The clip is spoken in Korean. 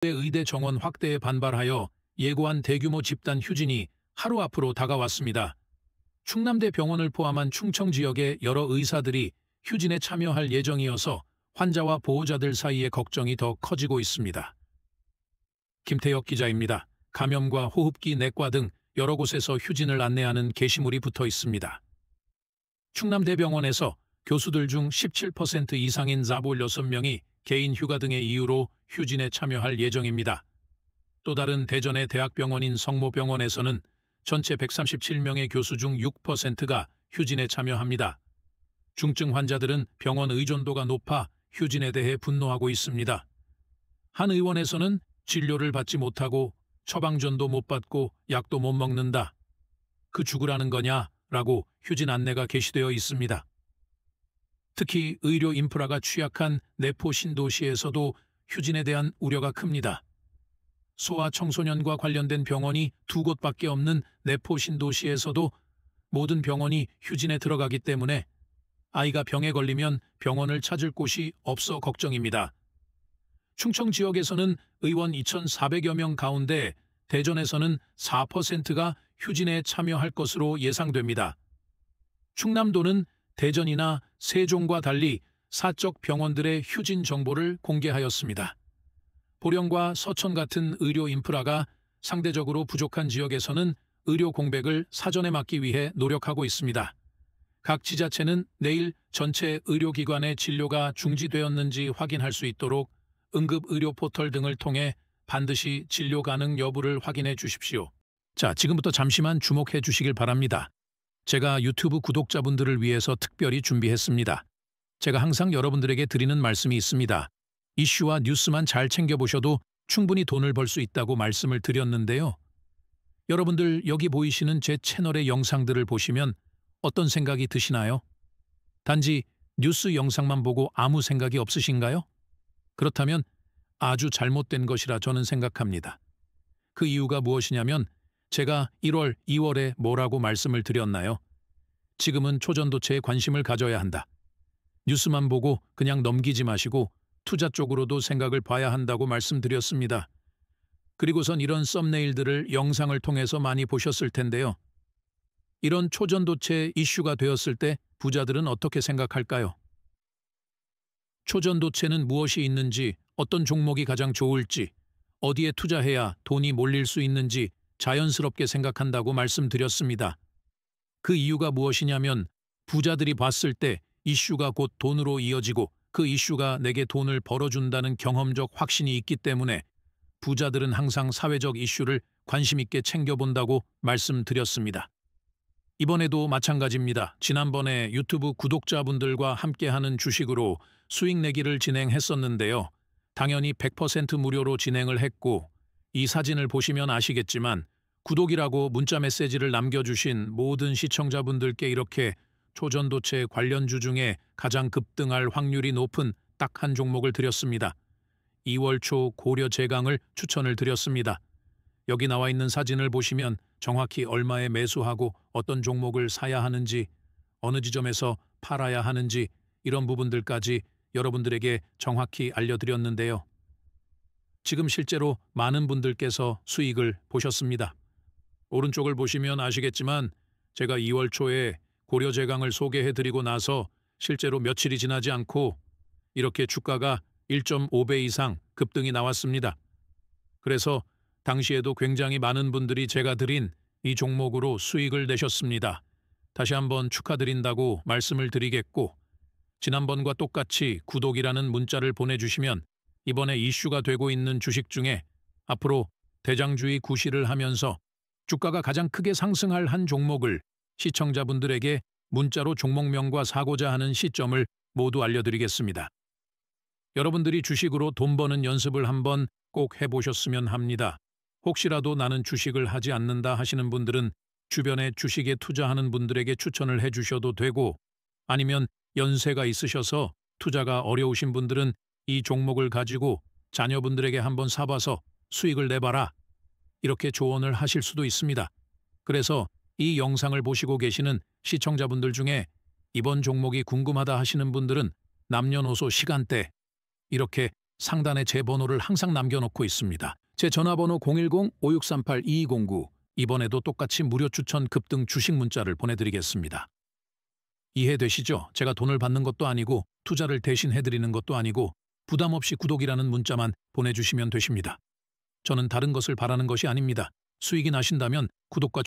대 의대 정원 확대에 반발하여 예고한 대규모 집단 휴진이 하루 앞으로 다가왔습니다. 충남대 병원을 포함한 충청 지역의 여러 의사들이 휴진에 참여할 예정이어서 환자와 보호자들 사이의 걱정이 더 커지고 있습니다. 김태혁 기자입니다. 감염과 호흡기 내과 등 여러 곳에서 휴진을 안내하는 게시물이 붙어 있습니다. 충남대병원에서 교수들 중 17% 이상인 46명이 개인 휴가 등의 이유로 휴진에 참여할 예정입니다. 또 다른 대전의 대학병원인 성모병원에서는 전체 137명의 교수 중 6%가 휴진에 참여합니다. 중증 환자들은 병원 의존도가 높아 휴진에 대해 분노하고 있습니다. 한 의원에서는 진료를 받지 못하고 처방전도 못 받고 약도 못 먹는다. 그 죽으라는 거냐? 라고 휴진 안내가 게시되어 있습니다. 특히 의료 인프라가 취약한 내포 신도시에서도 휴진에 대한 우려가 큽니다. 소아 청소년과 관련된 병원이 두 곳밖에 없는 내포 신도시에서도 모든 병원이 휴진에 들어가기 때문에 아이가 병에 걸리면 병원을 찾을 곳이 없어 걱정입니다. 충청 지역에서는 의원 2,400여 명 가운데 대전에서는 4%가 휴진에 참여할 것으로 예상됩니다. 충남도는 대전이나 세종과 달리 사적 병원들의 휴진 정보를 공개하였습니다. 보령과 서천 같은 의료 인프라가 상대적으로 부족한 지역에서는 의료 공백을 사전에 막기 위해 노력하고 있습니다. 각 지자체는 내일 전체 의료기관의 진료가 중지되었는지 확인할 수 있도록 응급의료 포털 등을 통해 반드시 진료 가능 여부를 확인해 주십시오. 자, 지금부터 잠시만 주목해 주시길 바랍니다. 제가 유튜브 구독자분들을 위해서 특별히 준비했습니다. 제가 항상 여러분들에게 드리는 말씀이 있습니다. 이슈와 뉴스만 잘 챙겨보셔도 충분히 돈을 벌 수 있다고 말씀을 드렸는데요. 여러분들 여기 보이시는 제 채널의 영상들을 보시면 어떤 생각이 드시나요? 단지 뉴스 영상만 보고 아무 생각이 없으신가요? 그렇다면 아주 잘못된 것이라 저는 생각합니다. 그 이유가 무엇이냐면 제가 1월, 2월에 뭐라고 말씀을 드렸나요? 지금은 초전도체에 관심을 가져야 한다. 뉴스만 보고 그냥 넘기지 마시고 투자 쪽으로도 생각을 봐야 한다고 말씀드렸습니다. 그리고선 이런 썸네일들을 영상을 통해서 많이 보셨을 텐데요. 이런 초전도체 이슈가 되었을 때 부자들은 어떻게 생각할까요? 초전도체는 무엇이 있는지, 어떤 종목이 가장 좋을지, 어디에 투자해야 돈이 몰릴 수 있는지 자연스럽게 생각한다고 말씀드렸습니다. 그 이유가 무엇이냐면 부자들이 봤을 때 이슈가 곧 돈으로 이어지고 그 이슈가 내게 돈을 벌어준다는 경험적 확신이 있기 때문에 부자들은 항상 사회적 이슈를 관심 있게 챙겨본다고 말씀드렸습니다. 이번에도 마찬가지입니다. 지난번에 유튜브 구독자분들과 함께하는 주식으로 수익 내기를 진행했었는데요. 당연히 100% 무료로 진행을 했고 이 사진을 보시면 아시겠지만 구독이라고 문자 메시지를 남겨주신 모든 시청자분들께 이렇게 초전도체 관련주 중에 가장 급등할 확률이 높은 딱 한 종목을 드렸습니다. 2월 초 고려 제강을 추천을 드렸습니다. 여기 나와 있는 사진을 보시면 정확히 얼마에 매수하고 어떤 종목을 사야 하는지 어느 지점에서 팔아야 하는지 이런 부분들까지 여러분들에게 정확히 알려드렸는데요. 지금 실제로 많은 분들께서 수익을 보셨습니다. 오른쪽을 보시면 아시겠지만 제가 2월 초에 고려 제강을 소개해드리고 나서 실제로 며칠이 지나지 않고 이렇게 주가가 1.5배 이상 급등이 나왔습니다. 그래서 당시에도 굉장히 많은 분들이 제가 드린 이 종목으로 수익을 내셨습니다. 다시 한번 축하드린다고 말씀을 드리겠고 지난번과 똑같이 구독이라는 문자를 보내주시면 이번에 이슈가 되고 있는 주식 중에 앞으로 대장주의 구시를 하면서 주가가 가장 크게 상승할 한 종목을 시청자분들에게 문자로 종목명과 사고자 하는 시점을 모두 알려드리겠습니다. 여러분들이 주식으로 돈 버는 연습을 한번 꼭 해보셨으면 합니다. 혹시라도 나는 주식을 하지 않는다 하시는 분들은 주변에 주식에 투자하는 분들에게 추천을 해주셔도 되고 아니면 연세가 있으셔서 투자가 어려우신 분들은 이 종목을 가지고 자녀분들에게 한번 사봐서 수익을 내봐라 이렇게 조언을 하실 수도 있습니다. 그래서 이 영상을 보시고 계시는 시청자분들 중에 이번 종목이 궁금하다 하시는 분들은 남녀노소 시간대 이렇게 상단에 제 번호를 항상 남겨놓고 있습니다. 제 전화번호 010-5638-2209 이번에도 똑같이 무료 추천 급등 주식 문자를 보내드리겠습니다. 이해되시죠? 제가 돈을 받는 것도 아니고 투자를 대신 해드리는 것도 아니고 부담 없이 구독이라는 문자만 보내주시면 되십니다. 저는 다른 것을 바라는 것이 아닙니다. 수익이 나신다면 구독과